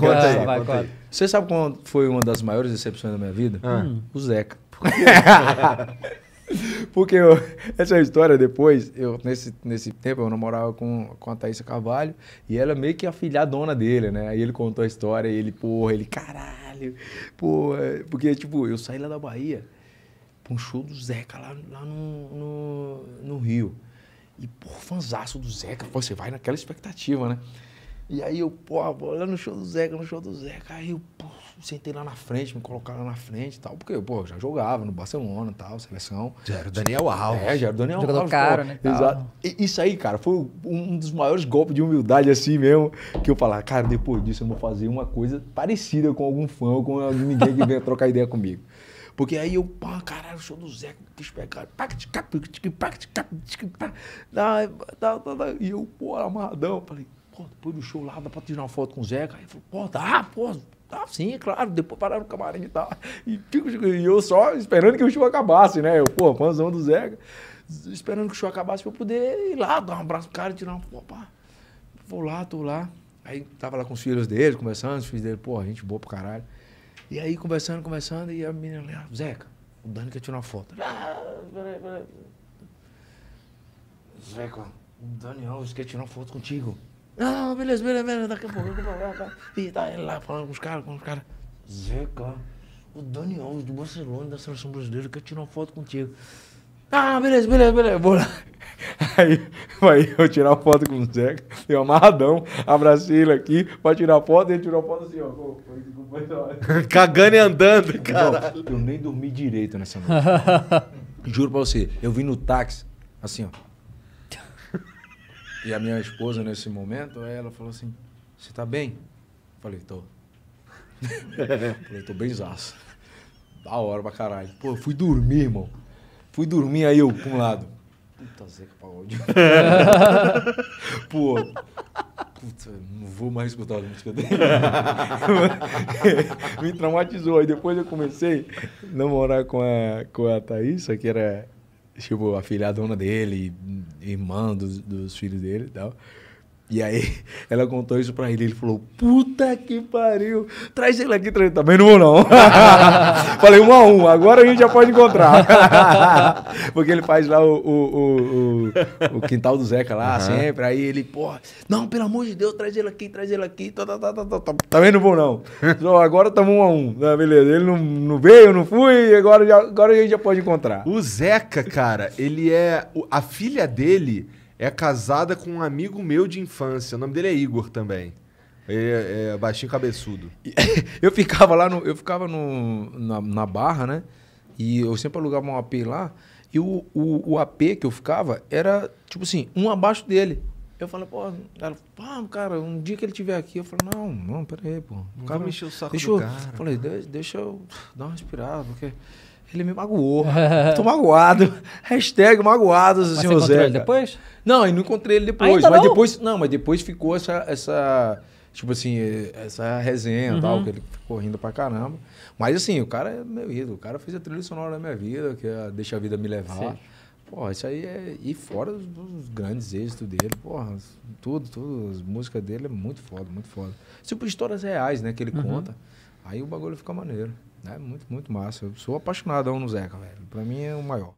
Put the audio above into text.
Conta aí, Você sabe qual foi uma das maiores decepções da minha vida? Ah. Hum. o Zeca. Porque eu, essa é história depois, eu nesse, nesse tempo eu namorava com, com a Thaís Carvalho e ela é meio que a filha dona dele, né? Aí ele contou a história e ele, porra, ele, caralho, porra. Porque, tipo, eu saí lá da Bahia pra um show do Zeca lá, lá no, no, no Rio. E, porra, fanzaço do Zeca. Pô, você vai naquela expectativa, né? E aí eu, porra, vou lá no show do Zeca, no show do Zeca. Aí eu, pô, sentei lá na frente, me colocaram lá na frente e tal. Porque eu, pô, já jogava no Barcelona e tal, seleção. Já era o Daniel Alves. É, já era o Daniel Jogador Alves. caro, pô. né? Exato. E, isso aí, cara, foi um dos maiores golpes de humildade assim mesmo. Que eu falar cara, depois disso eu vou fazer uma coisa parecida com algum fã ou com ninguém que venha trocar ideia comigo. Porque aí eu, pô, caralho, show do Zeca, bicho pegado. E eu, pô, amarradão, falei, pô, depois do show lá, dá pra tirar uma foto com o Zeca? Aí eu falei, pô, dá, pô, dá sim, claro. Depois pararam no camarim e tal. E, tipo, e eu só esperando que o show acabasse, né? Eu, pô, fãzão do Zeca. Esperando que o show acabasse pra eu poder ir lá, dar um abraço pro cara e tirar uma foto. vou lá, tô lá. Aí tava lá com os filhos dele, conversando, os filhos dele, pô, gente boa pro caralho. E aí conversando, conversando, e a menina, ah, Zeca, o Dani quer tirar uma foto. Ah, peraí, peraí. Zeca, o Daniel quer tirar uma foto contigo. Ah, beleza, beleza, beleza, daqui a pouco. vou lá, tá? e tá ele lá falando com os caras, com os caras. Zeca, o Dani Alves do Barcelona da seleção brasileira quer tirar uma foto contigo. Ah, beleza, beleza, beleza, vou lá. Aí, aí eu tirar foto com o Zeca, eu amarradão, abracei ele aqui pra tirar foto, ele tirou foto assim, ó. Cagando e andando, cara. Eu nem dormi direito nessa noite. Juro pra você, eu vim no táxi, assim, ó. E a minha esposa, nesse momento, ela falou assim: Você tá bem? Eu falei: Tô. falei: Tô bem zaço. Da hora pra caralho. Pô, fui dormir, irmão. Fui dormir aí eu, pra um lado. Puta Zeca Pagodinho. Pô, puta, não vou mais escutar a música dele. Me traumatizou. Aí depois eu comecei a namorar com a, com a Thaís, que era tipo, a filha dona dele, irmã dos, dos filhos dele e tal. E aí ela contou isso pra ele. Ele falou: Puta que pariu! Traz ele aqui, traz ele. Também não vou, não. Falei, um a um, agora a gente já pode encontrar. Porque ele faz lá o, o, o, o quintal do Zeca lá, uhum. sempre. Aí ele, porra, não, pelo amor de Deus, traz ele aqui, traz ele aqui. Tá, tá, tá, tá, Também não vou, não. agora estamos um a um. Ah, beleza. Ele não, não veio, não fui, agora, já, agora a gente já pode encontrar. O Zeca, cara, ele é. A filha dele é casada com um amigo meu de infância. O nome dele é Igor também. É, é baixinho cabeçudo. eu ficava lá, no, eu ficava no, na, na Barra, né? E eu sempre alugava um AP lá. E o, o, o AP que eu ficava era, tipo assim, um abaixo dele. Eu falei, pô, ela, cara, um dia que ele tiver aqui, eu falei, não, não, pera aí, pô. O cara mexeu o saco deixa do eu, cara. Falei, deixa, deixa eu dar uma respirada, porque ele me magoou. Tô magoado. Hashtag magoados, mas senhor você Zé. Ele depois? Não, eu não encontrei ele depois. Ainda mas não? depois. Não, mas depois ficou essa. essa tipo assim, essa resenha uhum. tal, que ele ficou rindo pra caramba. Mas assim, o cara é meu ídolo. O cara fez a trilha sonora da minha vida, que é Deixa a Vida Me Levar. Sim. Pô, isso aí é. E fora os, os grandes êxitos dele, porra, tudo, tudo. As músicas dele é muito foda, muito foda. Tipo histórias reais, né, que ele uhum. conta. Aí o bagulho fica maneiro. É muito, muito massa. Eu sou apaixonado no Zeca, velho. Pra mim é o maior.